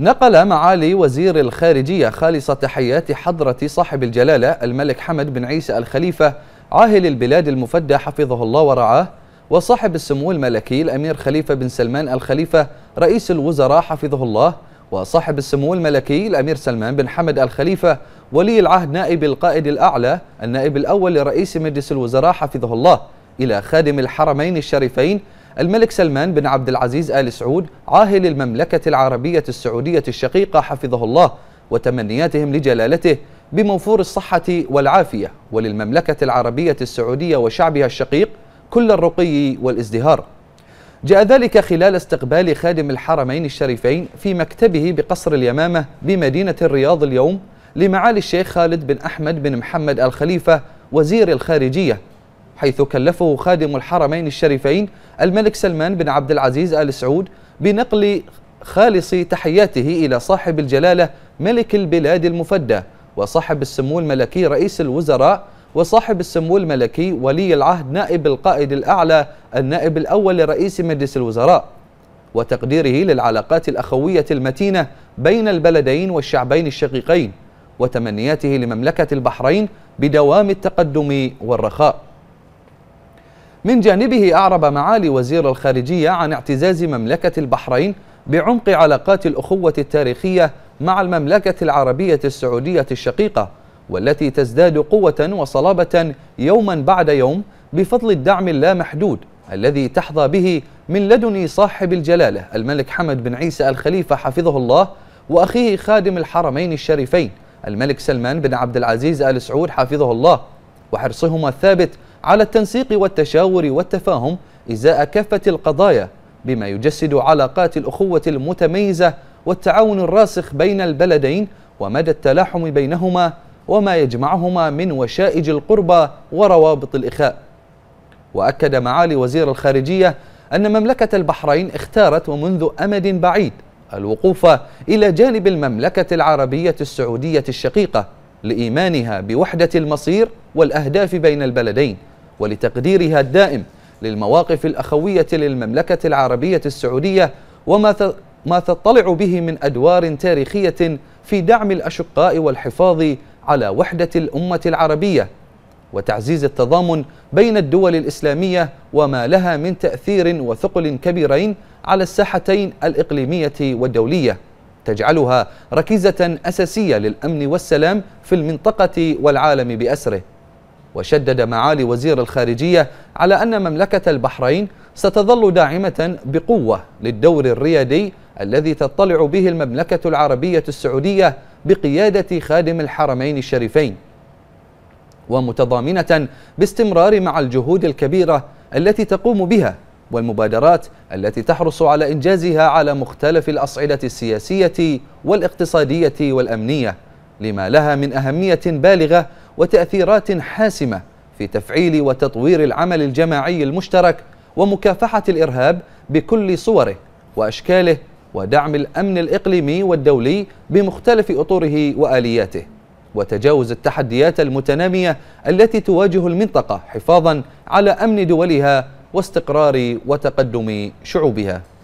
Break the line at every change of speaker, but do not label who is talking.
نقل معالي وزير الخارجية خالص تحيات حضرة صاحب الجلالة الملك حمد بن عيسى الخليفة عاهل البلاد المفدى حفظه الله ورعاه وصاحب السمو الملكي الأمير خليفة بن سلمان الخليفة رئيس الوزراء حفظه الله وصاحب السمو الملكي الأمير سلمان بن حمد الخليفة ولي العهد نائب القائد الأعلى النائب الأول لرئيس مجلس الوزراء حفظه الله إلى خادم الحرمين الشريفين الملك سلمان بن عبد العزيز آل سعود عاهل المملكة العربية السعودية الشقيقة حفظه الله وتمنياتهم لجلالته بموفور الصحة والعافية وللمملكة العربية السعودية وشعبها الشقيق كل الرقي والازدهار جاء ذلك خلال استقبال خادم الحرمين الشريفين في مكتبه بقصر اليمامة بمدينة الرياض اليوم لمعالي الشيخ خالد بن أحمد بن محمد الخليفة وزير الخارجية حيث كلفه خادم الحرمين الشريفين الملك سلمان بن عبد العزيز آل سعود بنقل خالص تحياته إلى صاحب الجلالة ملك البلاد المفدى وصاحب السمو الملكي رئيس الوزراء وصاحب السمو الملكي ولي العهد نائب القائد الأعلى النائب الأول لرئيس مجلس الوزراء وتقديره للعلاقات الأخوية المتينة بين البلدين والشعبين الشقيقين وتمنياته لمملكة البحرين بدوام التقدم والرخاء من جانبه أعرب معالي وزير الخارجية عن اعتزاز مملكة البحرين بعمق علاقات الأخوة التاريخية مع المملكة العربية السعودية الشقيقة والتي تزداد قوة وصلابة يوما بعد يوم بفضل الدعم اللامحدود الذي تحظى به من لدن صاحب الجلالة الملك حمد بن عيسى الخليفة حفظه الله وأخيه خادم الحرمين الشريفين الملك سلمان بن عبد العزيز آل سعود حفظه الله وحرصهما الثابت على التنسيق والتشاور والتفاهم إزاء كافة القضايا بما يجسد علاقات الأخوة المتميزة والتعاون الراسخ بين البلدين ومدى التلاحم بينهما وما يجمعهما من وشائج القربى وروابط الإخاء وأكد معالي وزير الخارجية أن مملكة البحرين اختارت ومنذ أمد بعيد الوقوف إلى جانب المملكة العربية السعودية الشقيقة لإيمانها بوحدة المصير والأهداف بين البلدين ولتقديرها الدائم للمواقف الأخوية للمملكة العربية السعودية وما ما تطلع به من أدوار تاريخية في دعم الأشقاء والحفاظ على وحدة الأمة العربية وتعزيز التضامن بين الدول الإسلامية وما لها من تأثير وثقل كبيرين على الساحتين الإقليمية والدولية تجعلها ركيزة أساسية للأمن والسلام في المنطقة والعالم بأسره وشدد معالي وزير الخارجية على أن مملكة البحرين ستظل داعمة بقوة للدور الريادي الذي تطلع به المملكة العربية السعودية بقيادة خادم الحرمين الشريفين ومتضامنة باستمرار مع الجهود الكبيرة التي تقوم بها والمبادرات التي تحرص على إنجازها على مختلف الأصعدة السياسية والاقتصادية والأمنية لما لها من أهمية بالغة وتأثيرات حاسمة في تفعيل وتطوير العمل الجماعي المشترك ومكافحة الإرهاب بكل صوره وأشكاله ودعم الأمن الإقليمي والدولي بمختلف أطوره وآلياته وتجاوز التحديات المتنامية التي تواجه المنطقة حفاظا على أمن دولها واستقرار وتقدم شعوبها